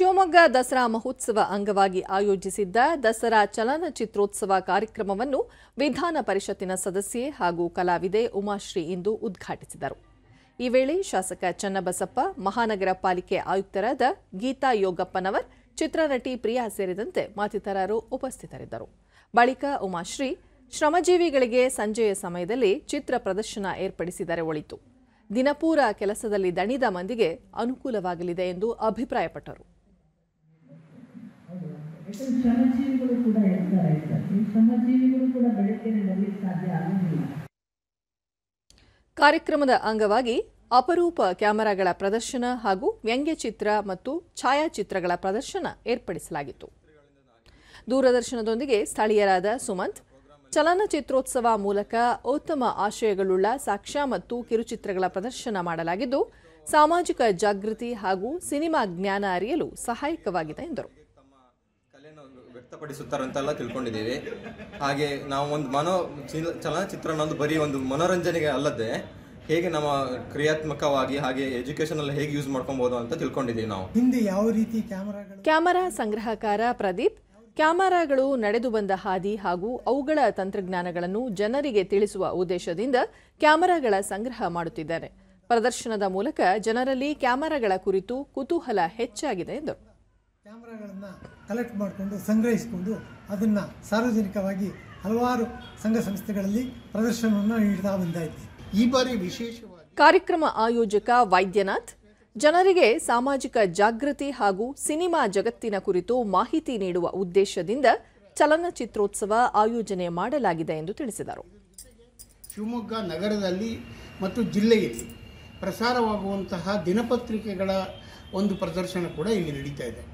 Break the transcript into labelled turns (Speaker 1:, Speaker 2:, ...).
Speaker 1: ಶಿವಮೊಗ್ಗ ದಸರಾ ಮಹೋತ್ಸವ ಅಂಗವಾಗಿ ಆಯೋಜಿಸಿದ್ದ ದಸರಾ ಚಲನಚಿತ್ರೋತ್ಸವ ಕಾರ್ಯಕ್ರಮವನ್ನು ವಿಧಾನ ಪರಿಷತ್ತಿನ ಸದಸ್ಯೆ ಹಾಗೂ ಕಲಾವಿದೆ ಉಮಾಶ್ರೀ ಇಂದು ಉದ್ಘಾಟಿಸಿದರು ಈ ವೇಳೆ ಶಾಸಕ ಚನ್ನಬಸಪ್ಪ ಮಹಾನಗರ ಪಾಲಿಕೆ ಆಯುಕ್ತರಾದ ಗೀತಾ ಯೋಗಪ್ಪನವರ್ ಚಿತ್ರನಟಿ ಪ್ರಿಯಾ ಸೇರಿದಂತೆ ಮತ್ತಿತರರು ಉಪಸ್ಥಿತರಿದ್ದರು ಬಳಿಕ ಉಮಾಶ್ರೀ ಶ್ರಮಜೀವಿಗಳಿಗೆ ಸಂಜೆಯ ಸಮಯದಲ್ಲಿ ಚಿತ್ರ ಪ್ರದರ್ಶನ ಏರ್ಪಡಿಸಿದರೆ ಒಳಿತು ದಿನಪೂರ ಕೆಲಸದಲ್ಲಿ ದಣಿದ ಮಂದಿಗೆ ಅನುಕೂಲವಾಗಲಿದೆ ಎಂದು ಅಭಿಪ್ರಾಯಪಟ್ಟರು ಯಾಕಂದ್ರೆ ಶ್ರಮಜೀವಿಗಳು ಕೂಡ ಹೇಳ್ತಾ ಈ ಶ್ರಮಜೀವಿಗಳು ಕೂಡ ಬೆಳಕಿನ ಬರಲಿಕ್ಕೆ ಸಾಧ್ಯ ಆಗುವುದಿಲ್ಲ ಕಾರ್ಯಕ್ರಮದ ಅಂಗವಾಗಿ ಅಪರೂಪ ಕ್ಯಾಮೆರಾಗಳ ಪ್ರದರ್ಶನ ಹಾಗೂ ವ್ಯಂಗ್ಯಚಿತ್ರ ಮತ್ತು ಛಾಯಾಚಿತ್ರಗಳ ಪ್ರದರ್ಶನ ಏರ್ಪಡಿಸಲಾಗಿತ್ತು ದೂರದರ್ಶನದೊಂದಿಗೆ ಸ್ಥಳೀಯರಾದ ಸುಮಂತ್ ಚಲನಚಿತ್ರೋತ್ಸವ ಮೂಲಕ ಉತ್ತಮ ಆಶಯಗಳುಳ್ಳ ಸಾಕ್ಷ್ಯ ಮತ್ತು ಕಿರುಚಿತ್ರಗಳ ಪ್ರದರ್ಶನ ಮಾಡಲಾಗಿದ್ದು ಸಾಮಾಜಿಕ ಜಾಗೃತಿ ಹಾಗೂ ಸಿನಿಮಾ ಜ್ಞಾನ ಅರಿಯಲು ಸಹಾಯಕವಾಗಿದೆ ಎಂದರು
Speaker 2: ವ್ಯಕ್ತಪಡಿಸುತ್ತಾರಂತೆಲ್ಲ ತಿಳ್ಕೊಂಡಿದ್ದೀವಿ ಹಾಗೆ ನಾವು ಒಂದು ಮನೋ ಚಲನಚಿತ್ರನೊಂದು ಬರೀ ಒಂದು ಮನೋರಂಜನೆಗೆ ಅಲ್ಲದೆ ಹೇಗೆ ನಮ್ಮ ಕ್ರಿಯಾತ್ಮಕವಾಗಿ ಹಾಗೆ ಎಜುಕೇಶನ್ ಅಲ್ಲಿ ಹೇಗೆ ಯೂಸ್ ಮಾಡ್ಕೊಬಹುದು ಅಂತ ತಿಳ್ಕೊಂಡಿದ್ದೀವಿ ನಾವು
Speaker 1: ಹಿಂದೆ ಯಾವ ರೀತಿ ಕ್ಯಾಮರಾ ಸಂಗ್ರಹಕಾರ ಪ್ರದೀಪ್ ಕ್ಯಾಮರಾಗಳು ನಡೆದು ಬಂದ ಹಾದಿ ಹಾಗೂ ಅವುಗಳ ತಂತ್ರಜ್ಞಾನಗಳನ್ನು ಜನರಿಗೆ ತಿಳಿಸುವ ಉದ್ದೇಶದಿಂದ ಕ್ಯಾಮರಾಗಳ ಸಂಗ್ರಹ ಮಾಡುತ್ತಿದ್ದಾರೆ ಪ್ರದರ್ಶನದ ಮೂಲಕ ಜನರಲ್ಲಿ ಕ್ಯಾಮರಾಗಳ ಕುರಿತು ಕುತೂಹಲ ಹೆಚ್ಚಾಗಿದೆ ಎಂದರು
Speaker 2: ಕ್ಯಾಮ್ರಾಗಳನ್ನು ಕಲೆಕ್ಟ್ ಮಾಡಿಕೊಂಡು ಸಂಗ್ರಹಿಸಿಕೊಂಡು ಅದನ್ನು ಸಾರ್ವಜನಿಕವಾಗಿ ಹಲವಾರು ಸಂಘ ಸಂಸ್ಥೆಗಳಲ್ಲಿ ಪ್ರದರ್ಶನವನ್ನು ನೀಡ್ತಾ ಬಂದಾಯಿತು ಈ
Speaker 1: ಬಾರಿ ವಿಶೇಷವಾಗಿ ಕಾರ್ಯಕ್ರಮ ಆಯೋಜಕ ವೈದ್ಯನಾಥ್ ಜನರಿಗೆ ಸಾಮಾಜಿಕ ಜಾಗೃತಿ ಹಾಗೂ ಸಿನಿಮಾ ಜಗತ್ತಿನ ಕುರಿತು ಮಾಹಿತಿ ನೀಡುವ ಉದ್ದೇಶದಿಂದ ಚಲನಚಿತ್ರೋತ್ಸವ ಆಯೋಜನೆ ಮಾಡಲಾಗಿದೆ ಎಂದು ತಿಳಿಸಿದರು
Speaker 2: ಶಿವಮೊಗ್ಗ ನಗರದಲ್ಲಿ ಮತ್ತು ಜಿಲ್ಲೆಯಲ್ಲಿ ಪ್ರಸಾರವಾಗುವಂತಹ ದಿನಪತ್ರಿಕೆಗಳ ಒಂದು ಪ್ರದರ್ಶನ ಕೂಡ ಇಲ್ಲಿ ನಡೀತಾ ಇದೆ